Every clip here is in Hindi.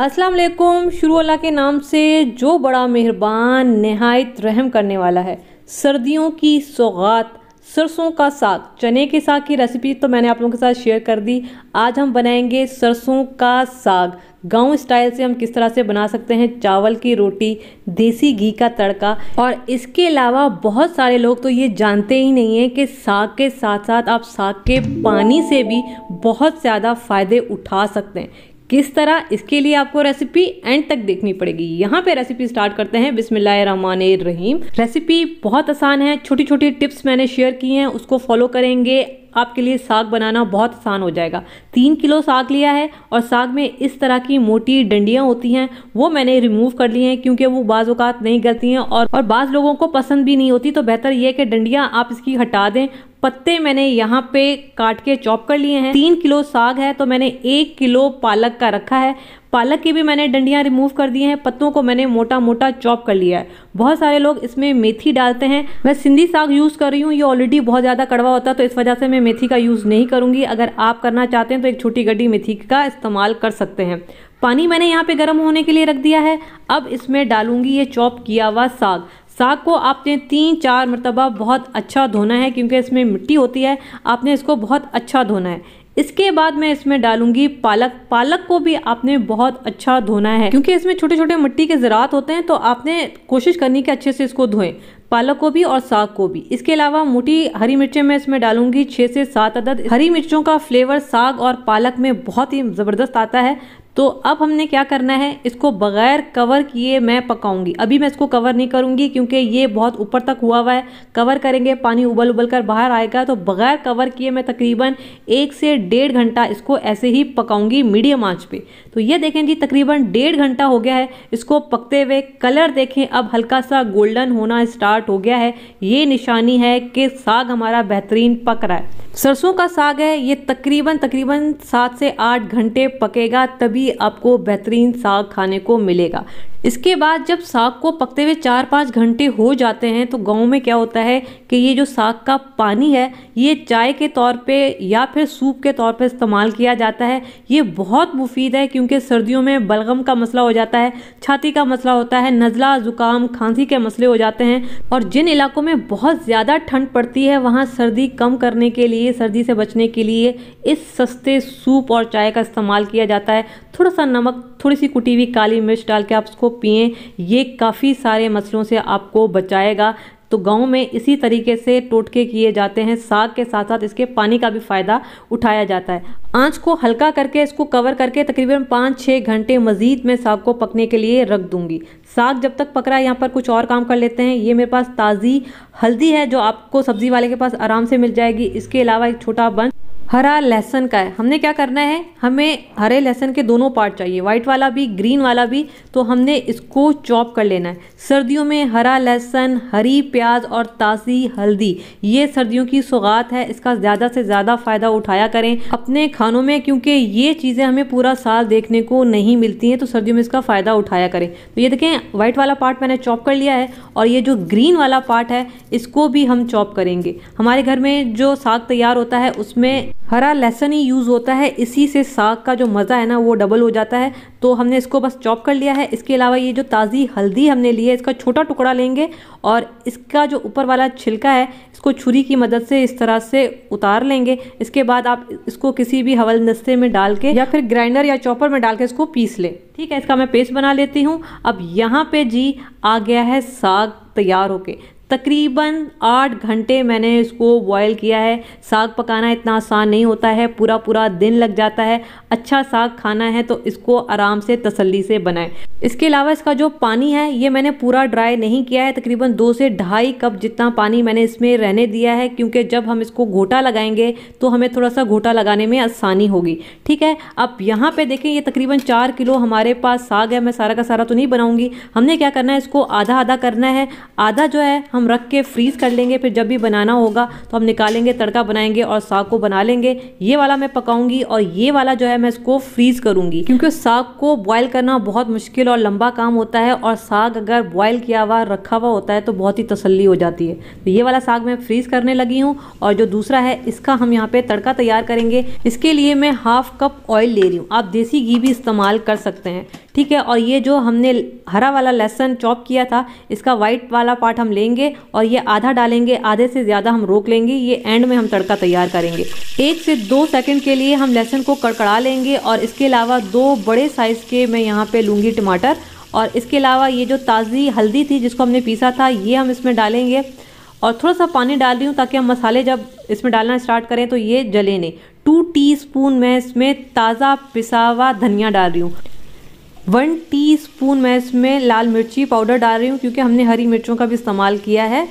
अस्सलाम वालेकुम शुरू अल्लाह के नाम से जो बड़ा मेहरबान नहायत रहम करने वाला है सर्दियों की सौगात सरसों का साग चने के साग की रेसिपी तो मैंने आप लोगों के साथ शेयर कर दी आज हम बनाएंगे सरसों का साग गांव स्टाइल से हम किस तरह से बना सकते हैं चावल की रोटी देसी घी का तड़का और इसके अलावा बहुत सारे लोग तो ये जानते ही नहीं हैं कि साग के साथ साथ आप साग के पानी से भी बहुत ज़्यादा फ़ायदे उठा सकते हैं किस तरह इसके लिए आपको रेसिपी एंड तक देखनी पड़ेगी यहाँ पे रेसिपी स्टार्ट करते हैं बिस्मिल्लामान रहीम रेसिपी बहुत आसान है छोटी छोटी टिप्स मैंने शेयर की हैं उसको फॉलो करेंगे आपके लिए साग बनाना बहुत आसान हो जाएगा तीन किलो साग लिया है और साग में इस तरह की मोटी डंडियाँ होती हैं वो मैंने रिमूव कर ली हैं क्योंकि वो बाज़ नहीं गलती हैं और और बाज़ लोगों को पसंद भी नहीं होती तो बेहतर यह है कि डंडियाँ आप इसकी हटा दें पत्ते मैंने यहाँ पे काट के चॉप कर लिए हैं तीन किलो साग है तो मैंने एक किलो पालक का रखा है पालक की भी मैंने डंडियाँ रिमूव कर दी हैं पत्तों को मैंने मोटा मोटा चॉप कर लिया है बहुत सारे लोग इसमें मेथी डालते हैं मैं सिंधी साग यूज़ कर रही हूँ ये ऑलरेडी बहुत ज़्यादा कड़वा होता है तो इस वजह से मैं मेथी का यूज़ नहीं करूँगी अगर आप करना चाहते हैं तो एक छोटी गड्डी मेथी का इस्तेमाल कर सकते हैं पानी मैंने यहाँ पे गर्म होने के लिए रख दिया है अब इसमें डालूंगी ये चॉप किया हुआ साग साग को आपने तीन चार मरतबा बहुत अच्छा धोना है क्योंकि इसमें मिट्टी होती है आपने इसको बहुत अच्छा धोना है इसके बाद मैं इसमें डालूंगी पालक पालक को भी आपने बहुत अच्छा धोना है क्योंकि इसमें छोटे छोटे मिट्टी के ज़रात होते हैं तो आपने कोशिश करनी कि अच्छे से इसको धोएं पालक को भी और साग को भी इसके अलावा मोटी हरी मिर्चें मैं इसमें डालूंगी छः से सात अदद हरी मिर्चों का फ्लेवर साग और पालक में बहुत ही ज़बरदस्त आता है तो अब हमने क्या करना है इसको बगैर कवर किए मैं पकाऊंगी अभी मैं इसको कवर नहीं करूंगी क्योंकि ये बहुत ऊपर तक हुआ हुआ है कवर करेंगे पानी उबल उबल कर बाहर आएगा तो बगैर कवर किए मैं तकरीबन एक से डेढ़ घंटा इसको ऐसे ही पकाऊंगी मीडियम आंच पे तो ये देखें जी तकरीबन डेढ़ घंटा हो गया है इसको पकते हुए कलर देखें अब हल्का सा गोल्डन होना स्टार्ट हो गया है ये निशानी है कि साग हमारा बेहतरीन पक रहा है सरसों का साग है ये तकरीबन तकरीबन सात से आठ घंटे पकेगा तभी भी आपको बेहतरीन साग खाने को मिलेगा इसके बाद जब साग को पकते हुए चार पाँच घंटे हो जाते हैं तो गांव में क्या होता है कि ये जो साग का पानी है ये चाय के तौर पे या फिर सूप के तौर पे इस्तेमाल किया जाता है ये बहुत मुफीद है क्योंकि सर्दियों में बलगम का मसला हो जाता है छाती का मसला होता है नज़ला ज़ुकाम खांसी के मसले हो जाते हैं और जिन इलाकों में बहुत ज़्यादा ठंड पड़ती है वहाँ सर्दी कम करने के लिए सर्दी से बचने के लिए इस सस्ते सूप और चाय का इस्तेमाल किया जाता है थोड़ा सा नमक थोड़ी सी कुटी हुई काली मिर्च डाल के आप उसको पिएं ये काफ़ी सारे मसलों से आपको बचाएगा तो गांव में इसी तरीके से टोटके किए जाते हैं साग के साथ साथ इसके पानी का भी फ़ायदा उठाया जाता है आंच को हल्का करके इसको कवर करके तकरीबन पाँच छः घंटे मज़ीद मैं साग को पकने के लिए रख दूंगी साग जब तक पक रहा है यहाँ पर कुछ और काम कर लेते हैं ये मेरे पास ताज़ी हल्दी है जो आपको सब्ज़ी वाले के पास आराम से मिल जाएगी इसके अलावा एक छोटा बंच हरा लहसन का है हमने क्या करना है हमें हरे लहसन के दोनों पार्ट चाहिए वाइट वाला भी ग्रीन वाला भी तो हमने इसको चॉप कर लेना है सर्दियों में हरा लहसन हरी प्याज और ताज़ी हल्दी ये सर्दियों की सौगात है इसका ज़्यादा से ज़्यादा फ़ायदा उठाया करें अपने खानों में क्योंकि ये चीज़ें हमें पूरा साल देखने को नहीं मिलती हैं तो सर्दियों में इसका फ़ायदा उठाया करें तो ये देखें वाइट वाला पार्ट मैंने चॉप कर लिया है और ये जो ग्रीन वाला पार्ट है इसको भी हम चॉप करेंगे हमारे घर में जो साग तैयार होता है उसमें हरा लहसन ही यूज़ होता है इसी से साग का जो मज़ा है ना वो डबल हो जाता है तो हमने इसको बस चॉप कर लिया है इसके अलावा ये जो ताज़ी हल्दी हमने ली है इसका छोटा टुकड़ा लेंगे और इसका जो ऊपर वाला छिलका है इसको छुरी की मदद से इस तरह से उतार लेंगे इसके बाद आप इसको किसी भी हवल नस्ते में डाल के या फिर ग्राइंडर या चॉपर में डाल के इसको पीस लें ठीक है इसका मैं पेस्ट बना लेती हूँ अब यहाँ पे जी आ गया है साग तैयार होके तकरीबन आठ घंटे मैंने इसको बॉयल किया है साग पकाना इतना आसान नहीं होता है पूरा पूरा दिन लग जाता है अच्छा साग खाना है तो इसको आराम से तसल्ली से बनाएं इसके अलावा इसका जो पानी है ये मैंने पूरा ड्राई नहीं किया है तकरीबन दो से ढाई कप जितना पानी मैंने इसमें रहने दिया है क्योंकि जब हम इसको घोटा लगाएंगे तो हमें थोड़ा सा घोटा लगाने में आसानी होगी ठीक है अब यहाँ पर देखें ये तकरीबन चार किलो हमारे पास साग है मैं सारा का सारा तो नहीं बनाऊँगी हमने क्या करना है इसको आधा आधा करना है आधा जो है हम हम रख के फ्रीज़ कर लेंगे फिर जब भी बनाना होगा तो हम निकालेंगे तड़का बनाएंगे और साग को बना लेंगे ये वाला मैं पकाऊंगी और ये वाला जो है मैं इसको फ्रीज़ करूंगी क्योंकि साग को बॉयल करना बहुत मुश्किल और लंबा काम होता है और साग अगर बॉयल किया हुआ रखा हुआ होता है तो बहुत ही तसली हो जाती है तो ये वाला साग मैं फ्रीज़ करने लगी हूँ और जो दूसरा है इसका हम यहाँ पे तड़का तैयार करेंगे इसके लिए मैं हाफ कप ऑयल ले रही हूँ आप देसी घी भी इस्तेमाल कर सकते हैं ठीक है और ये जो हमने हरा वाला लहसन चॉप किया था इसका वाइट वाला पार्ट हम लेंगे और ये आधा डालेंगे आधे से ज़्यादा हम रोक लेंगे ये एंड में हम तड़का तैयार करेंगे एक से दो सेकंड के लिए हम लहसुन को कड़कड़ा लेंगे और इसके अलावा दो बड़े साइज़ के मैं यहाँ पे लूँगी टमाटर और इसके अलावा ये जो ताज़ी हल्दी थी जिसको हमने पीसा था ये हम इसमें डालेंगे और थोड़ा सा पानी डाल रही हूँ ताकि हम मसाले जब इसमें डालना स्टार्ट करें तो ये जले नहीं टू टी मैं इसमें ताज़ा पिसा हुआ धनिया डाल रही हूँ वन टीस्पून मैं इसमें लाल मिर्ची पाउडर डाल रही हूँ क्योंकि हमने हरी मिर्चों का भी इस्तेमाल किया है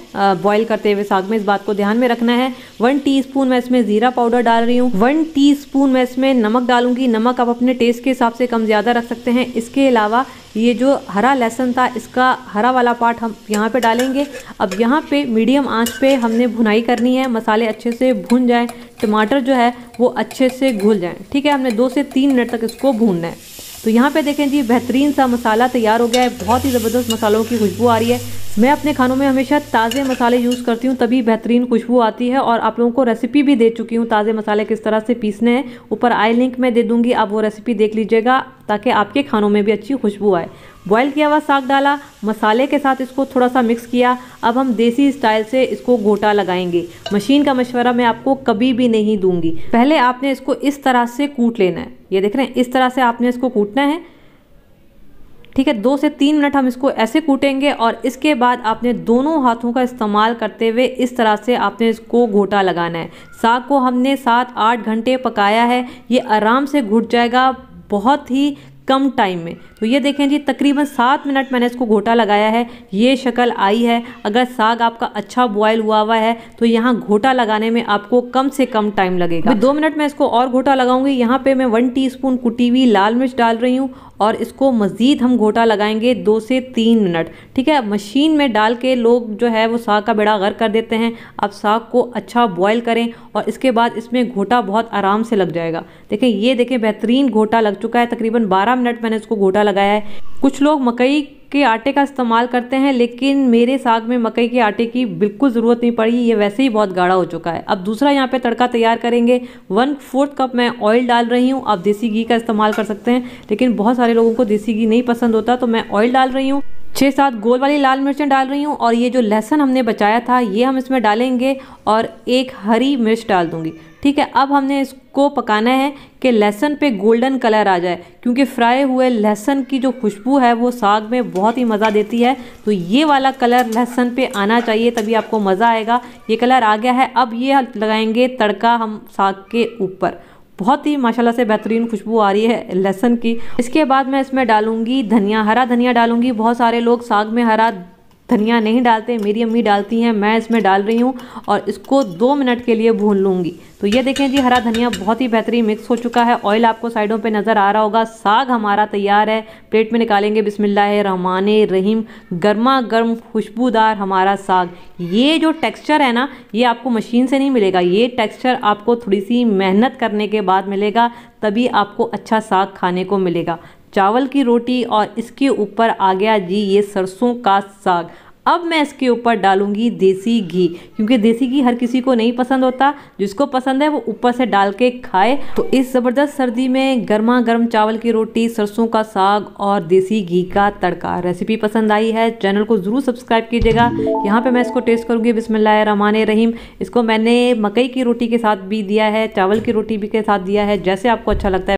बॉईल करते हुए साग में इस बात को ध्यान में रखना है वन टीस्पून मैं इसमें ज़ीरा पाउडर डाल रही हूँ वन टीस्पून मैं इसमें नमक डालूंगी नमक आप अपने टेस्ट के हिसाब से कम ज़्यादा रख सकते हैं इसके अलावा ये जो हरा लहसुन था इसका हरा वाला पार्ट हम यहाँ पर डालेंगे अब यहाँ पर मीडियम आँच पर हमने भुनाई करनी है मसाले अच्छे से भून जाएँ टमाटर जो है वो अच्छे से घुल जाएँ ठीक है हमने दो से तीन मिनट तक इसको भूनना है तो यहाँ पे देखें जी बेहतरीन सा मसाला तैयार हो गया है बहुत ही ज़बरदस्त मसालों की खुशबू आ रही है मैं अपने खानों में हमेशा ताज़े मसाले यूज़ करती हूँ तभी बेहतरीन खुशबू आती है और आप लोगों को रेसिपी भी दे चुकी हूँ ताज़े मसाले किस तरह से पीसने हैं ऊपर आई लिंक मैं दे दूँगी आप वो रेसिपी देख लीजिएगा ताकि आपके खानों में भी अच्छी खुशबू आए बॉयल किया हुआ साग डाला मसाले के साथ इसको थोड़ा सा मिक्स किया अब हम देसी स्टाइल से इसको गोटा लगाएंगे मशीन का मशवरा मैं आपको कभी भी नहीं दूंगी पहले आपने इसको इस तरह से कूट लेना है ये देख रहे हैं इस तरह से आपने इसको कूटना है ठीक है दो से तीन मिनट हम इसको ऐसे कूटेंगे और इसके बाद आपने दोनों हाथों का इस्तेमाल करते हुए इस तरह से आपने इसको घोटा लगाना है साग को हमने सात आठ घंटे पकाया है ये आराम से घुट जाएगा बहुत ही कम टाइम में तो ये देखें जी तकरीबन सात मिनट मैंने इसको घोटा लगाया है ये शक्ल आई है अगर साग आपका अच्छा बॉयल हुआ हुआ है तो यहाँ घोटा लगाने में आपको कम से कम टाइम लगेगा दो मिनट में इसको और घोटा लगाऊंगी यहाँ पे मैं वन टीस्पून कुटी हुई लाल मिर्च डाल रही हूँ और इसको मज़ीद हम घोटा लगाएंगे दो से तीन मिनट ठीक है मशीन में डाल के लोग जो है वो साग का बेड़ा गर्क कर देते हैं अब साग को अच्छा बॉयल करें और इसके बाद इसमें घोटा बहुत आराम से लग जाएगा देखें ये देखें बेहतरीन घोटा लग चुका है तकरीबन बारह मिनट मैंने इसको घोटा लगाया है कुछ लोग मकई के आटे का इस्तेमाल करते हैं लेकिन मेरे साग में मकई के आटे की बिल्कुल ज़रूरत नहीं पड़ी ये वैसे ही बहुत गाढ़ा हो चुका है अब दूसरा यहाँ पे तड़का तैयार करेंगे वन फोर्थ कप मैं ऑयल डाल रही हूँ आप देसी घी का इस्तेमाल कर सकते हैं लेकिन बहुत सारे लोगों को देसी घी नहीं पसंद होता तो मैं ऑयल डाल रही हूँ छः सात गोल वाली लाल मिर्चें डाल रही हूँ और ये जो लहसन हमने बचाया था ये हम इसमें डालेंगे और एक हरी मिर्च डाल दूँगी ठीक है अब हमने इसको पकाना है कि लहसन पे गोल्डन कलर आ जाए क्योंकि फ्राई हुए लहसन की जो खुशबू है वो साग में बहुत ही मज़ा देती है तो ये वाला कलर लहसन पे आना चाहिए तभी आपको मज़ा आएगा ये कलर आ गया है अब ये लगाएंगे तड़का हम साग के ऊपर बहुत ही माशाल्लाह से बेहतरीन खुशबू आ रही है लहसन की इसके बाद मैं इसमें डालूंगी धनिया हरा धनिया डालूंगी बहुत सारे लोग साग में हरा धनिया नहीं डालते मेरी अम्मी डालती हैं मैं इसमें डाल रही हूँ और इसको दो मिनट के लिए भून लूँगी तो ये देखें जी हरा धनिया बहुत ही बेहतरीन मिक्स हो चुका है ऑयल आपको साइडों पे नज़र आ रहा होगा साग हमारा तैयार है प्लेट में निकालेंगे बिस्मिल्लाह रहमान रहीम गर्मा गर्म खुशबूदार हमारा साग ये जो टेक्स्चर है ना ये आपको मशीन से नहीं मिलेगा ये टेक्स्चर आपको थोड़ी सी मेहनत करने के बाद मिलेगा तभी आपको अच्छा साग खाने को मिलेगा चावल की रोटी और इसके ऊपर आ गया जी ये सरसों का साग अब मैं इसके ऊपर डालूंगी देसी घी क्योंकि देसी घी हर किसी को नहीं पसंद होता जिसको पसंद है वो ऊपर से डाल के खाए तो इस ज़बरदस्त सर्दी में गर्मा गर्म चावल की रोटी सरसों का साग और देसी घी का तड़का रेसिपी पसंद आई है चैनल को ज़रूर सब्सक्राइब कीजिएगा यहाँ पर मैं इसको टेस्ट करूँगी बिसमिल्ल रमान रहीम इसको मैंने मकई की रोटी के साथ भी दिया है चावल की रोटी भी के साथ दिया है जैसे आपको अच्छा लगता है